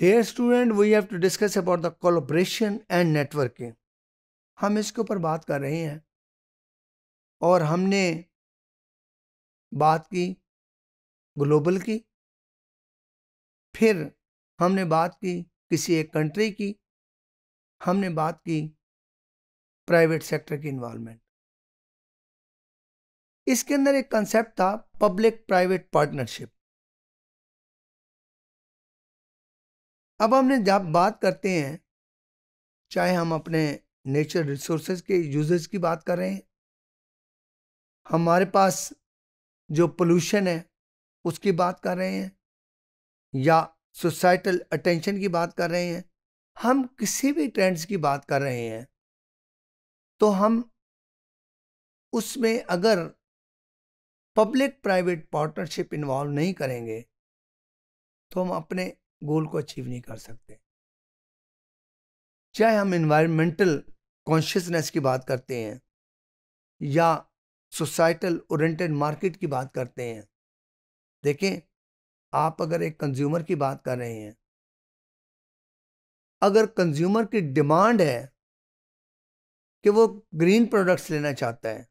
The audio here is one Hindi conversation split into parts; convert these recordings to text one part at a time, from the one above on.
dare student we have to discuss about the collaboration and networking हम इसके ऊपर बात कर रहे हैं और हमने बात की ग्लोबल की फिर हमने बात की किसी एक कंट्री की हमने बात की प्राइवेट सेक्टर की इन्वॉलमेंट इसके अंदर एक कंसेप्ट था पब्लिक प्राइवेट पार्टनरशिप अब हमने जब बात करते हैं चाहे हम अपने नेचर रिसोर्सेज के यूजेस की बात कर रहे हैं हमारे पास जो पोल्यूशन है उसकी बात कर रहे हैं या सोसाइटल अटेंशन की बात कर रहे हैं हम किसी भी ट्रेंड्स की बात कर रहे हैं तो हम उसमें अगर पब्लिक प्राइवेट पार्टनरशिप इन्वॉल्व नहीं करेंगे तो हम अपने गोल को अचीव नहीं कर सकते चाहे हम इन्वायरमेंटल कॉन्शियसनेस की बात करते हैं या सोसाइटल ओरिएंटेड मार्केट की बात करते हैं देखें आप अगर एक कंज्यूमर की बात कर रहे हैं अगर कंज्यूमर की डिमांड है कि वो ग्रीन प्रोडक्ट्स लेना चाहता है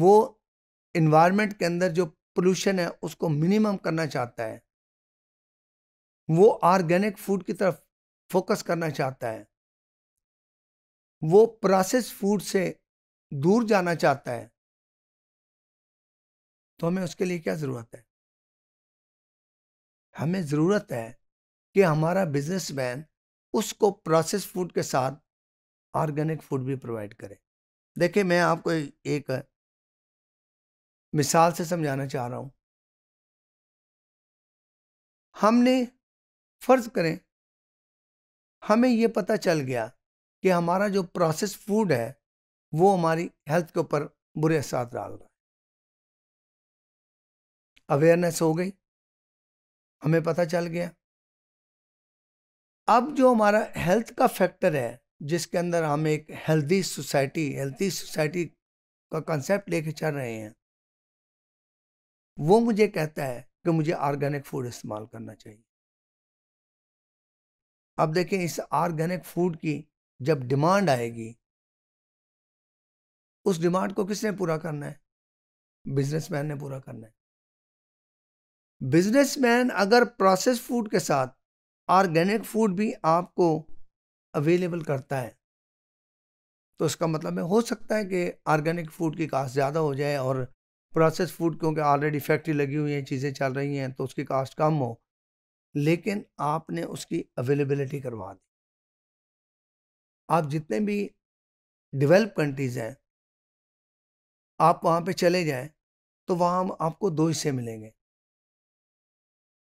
वो इन्वायरमेंट के अंदर जो पोल्यूशन है उसको मिनिमम करना चाहता है वो ऑर्गेनिक फूड की तरफ फोकस करना चाहता है वो प्रोसेस फूड से दूर जाना चाहता है तो हमें उसके लिए क्या ज़रूरत है हमें ज़रूरत है कि हमारा बिजनेसमैन उसको प्रोसेस फूड के साथ ऑर्गेनिक फूड भी प्रोवाइड करे देखिए मैं आपको एक मिसाल से समझाना चाह रहा हूँ हमने फर्ज करें हमें यह पता चल गया कि हमारा जो प्रोसेस फूड है वो हमारी हेल्थ के ऊपर बुरे असर डाल रहा है अवेयरनेस हो गई हमें पता चल गया अब जो हमारा हेल्थ का फैक्टर है जिसके अंदर हम एक हेल्दी सोसाइटी हेल्दी सोसाइटी का कंसेप्ट लेके चल रहे हैं वो मुझे कहता है कि मुझे ऑर्गेनिक फूड इस्तेमाल करना चाहिए अब देखें इस ऑर्गेनिक फूड की जब डिमांड आएगी उस डिमांड को किसने पूरा करना है बिजनेसमैन ने पूरा करना है बिजनेसमैन अगर प्रोसेस फूड के साथ ऑर्गेनिक फूड भी आपको अवेलेबल करता है तो इसका मतलब है हो सकता है कि ऑर्गेनिक फूड की कास्ट ज़्यादा हो जाए और प्रोसेस फूड क्योंकि ऑलरेडी फैक्ट्री लगी हुई है चीज़ें चल रही हैं तो उसकी कास्ट कम हो लेकिन आपने उसकी अवेलेबिलिटी करवा दी आप जितने भी डेवलप कंट्रीज़ हैं आप वहाँ पे चले जाएं तो वहाँ हम आपको दो हिस्से मिलेंगे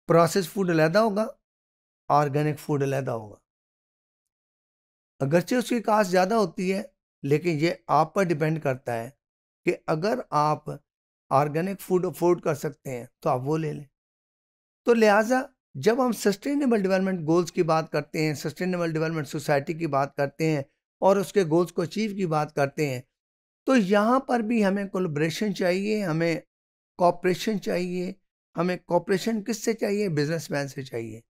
प्रोसेस फूड अलहदा होगा ऑर्गेनिक फूड अलहदा होगा अगरचे उसकी कास्ट ज़्यादा होती है लेकिन ये आप पर डिपेंड करता है कि अगर आप ऑर्गेनिक फूड अफोर्ड कर सकते हैं तो आप वो ले लें तो लिहाजा जब हम सस्टेनेबल डेवलपमेंट गोल्स की बात करते हैं सस्टेनेबल डेवलपमेंट सोसाइटी की बात करते हैं और उसके गोल्स को अचीव की बात करते हैं तो यहाँ पर भी हमें कोलब्रेशन चाहिए हमें कॉपरेशन चाहिए हमें कॉपरेशन किससे चाहिए मैन से चाहिए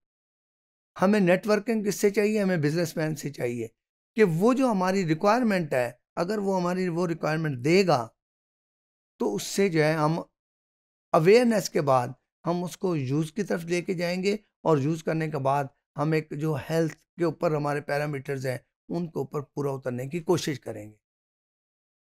हमें नेटवर्किंग किससे चाहिए हमें मैन से चाहिए कि वो जो हमारी रिक्वायरमेंट है अगर वो हमारी वो रिक्वायरमेंट देगा तो उससे जो है हम अवेयरनेस के बाद हम उसको यूज़ की तरफ लेके जाएंगे और यूज़ करने के बाद हम एक जो हेल्थ के ऊपर हमारे पैरामीटर्स हैं उनके ऊपर पूरा उतरने की कोशिश करेंगे